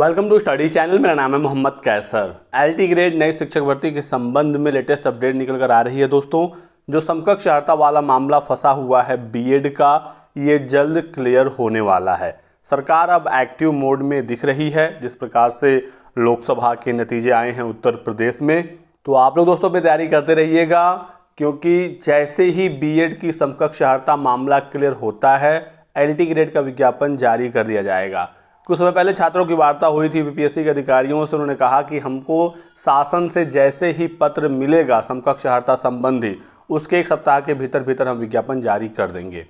welcome to study channel मेरा नाम है मोहम्मद कैसर एलटी ग्रेड नई शिक्षक भर्ती के संबंध में लेटेस्ट अपडेट निकल कर आ रही है दोस्तों जो समकक्ष अर्ता वाला मामला फंसा हुआ है बीएड का ये जल्द क्लियर होने वाला है सरकार अब एक्टिव मोड में दिख रही है जिस प्रकार से लोकसभा के नतीजे आए हैं उत्तर प्रदेश में तो आप लोग दोस्तों पर तैयारी करते रहिएगा क्योंकि जैसे ही बी की समकक्ष अर्ता मामला क्लियर होता है एल ग्रेड का विज्ञापन जारी कर दिया जाएगा कुछ समय पहले छात्रों की वार्ता हुई थी बीपीएससी के अधिकारियों से उन्होंने कहा कि हमको शासन से जैसे ही पत्र मिलेगा समकक्ष हड़ता संबंधी उसके एक सप्ताह के भीतर भीतर हम विज्ञापन जारी कर देंगे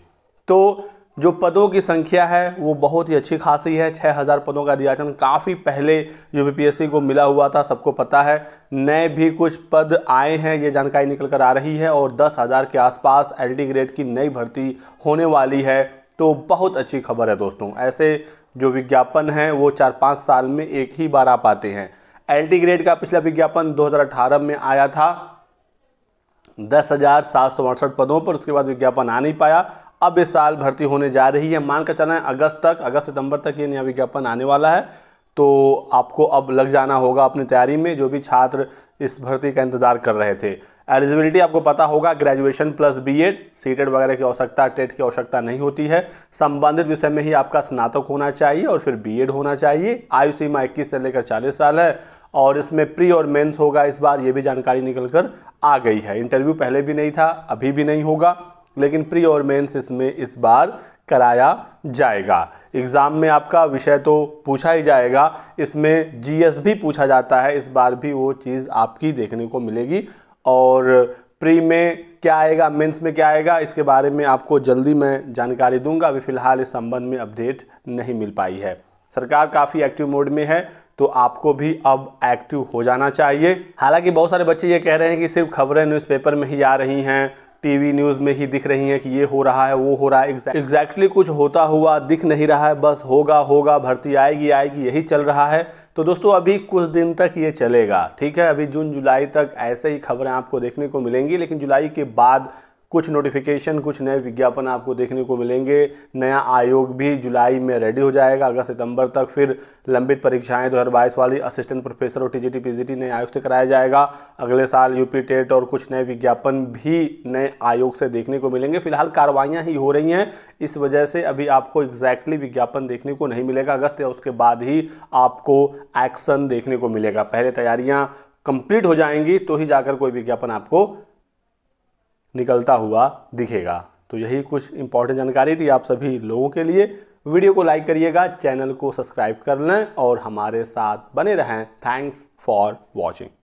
तो जो पदों की संख्या है वो बहुत ही अच्छी खासी है 6000 पदों का अधियाचन काफ़ी पहले जो बीपीएससी को मिला हुआ था सबको पता है नए भी कुछ पद आए हैं ये जानकारी निकल कर आ रही है और 10000 के आसपास एल ग्रेड की नई भर्ती होने वाली है तो बहुत अच्छी खबर है दोस्तों ऐसे जो विज्ञापन हैं वो चार पाँच साल में एक ही बार आ पाते हैं एल ग्रेड का पिछला विज्ञापन 2018 में आया था दस हज़ार सात सौ अड़सठ पदों पर उसके बाद विज्ञापन आ नहीं पाया अब इस साल भर्ती होने जा रही है मान कर चलना है अगस्त तक अगस्त सितंबर तक ये नया विज्ञापन आने वाला है तो आपको अब लग जाना होगा अपनी तैयारी में जो भी छात्र इस भर्ती का इंतज़ार कर रहे थे एलिजिबिलिटी आपको पता होगा ग्रेजुएशन प्लस बीएड सीटेड वगैरह की आवश्यकता टेट की आवश्यकता नहीं होती है संबंधित विषय में ही आपका स्नातक होना चाहिए और फिर बीएड होना चाहिए आयु सीमा इक्कीस से लेकर चालीस साल है और इसमें प्री और मेंस होगा इस बार ये भी जानकारी निकल कर आ गई है इंटरव्यू पहले भी नहीं था अभी भी नहीं होगा लेकिन प्री और मेन्स इसमें इस बार कराया जाएगा एग्ज़ाम में आपका विषय तो पूछा ही जाएगा इसमें जीएस भी पूछा जाता है इस बार भी वो चीज़ आपकी देखने को मिलेगी और प्री में क्या आएगा मेंस में क्या आएगा इसके बारे में आपको जल्दी मैं जानकारी दूंगा अभी फ़िलहाल इस संबंध में अपडेट नहीं मिल पाई है सरकार काफ़ी एक्टिव मोड में है तो आपको भी अब एक्टिव हो जाना चाहिए हालांकि बहुत सारे बच्चे ये कह रहे हैं कि सिर्फ खबरें न्यूज़पेपर में ही आ रही हैं टीवी न्यूज़ में ही दिख रही हैं कि ये हो रहा है वो हो रहा है एग्जैक्टली exactly कुछ होता हुआ दिख नहीं रहा है बस होगा होगा भर्ती आएगी आएगी यही चल रहा है तो दोस्तों अभी कुछ दिन तक ये चलेगा ठीक है अभी जून जुलाई तक ऐसे ही खबरें आपको देखने को मिलेंगी लेकिन जुलाई के बाद कुछ नोटिफिकेशन कुछ नए विज्ञापन आपको देखने को मिलेंगे नया आयोग भी जुलाई में रेडी हो जाएगा अगस्त सितंबर तक फिर लंबित परीक्षाएं दो हज़ार बाईस वाली असिस्टेंट प्रोफेसर और टीजीटी पीजीटी नए आयोग से कराया जाएगा अगले साल यूपी टेट और कुछ नए विज्ञापन भी नए आयोग से देखने को मिलेंगे फिलहाल कार्रवाइयाँ ही हो रही हैं इस वजह से अभी आपको एग्जैक्टली विज्ञापन देखने को नहीं मिलेगा अगस्त या उसके बाद ही आपको एक्शन देखने को मिलेगा पहले तैयारियाँ कंप्लीट हो जाएंगी तो ही जाकर कोई विज्ञापन आपको निकलता हुआ दिखेगा तो यही कुछ इंपॉर्टेंट जानकारी थी आप सभी लोगों के लिए वीडियो को लाइक करिएगा चैनल को सब्सक्राइब कर लें और हमारे साथ बने रहें थैंक्स फॉर वॉचिंग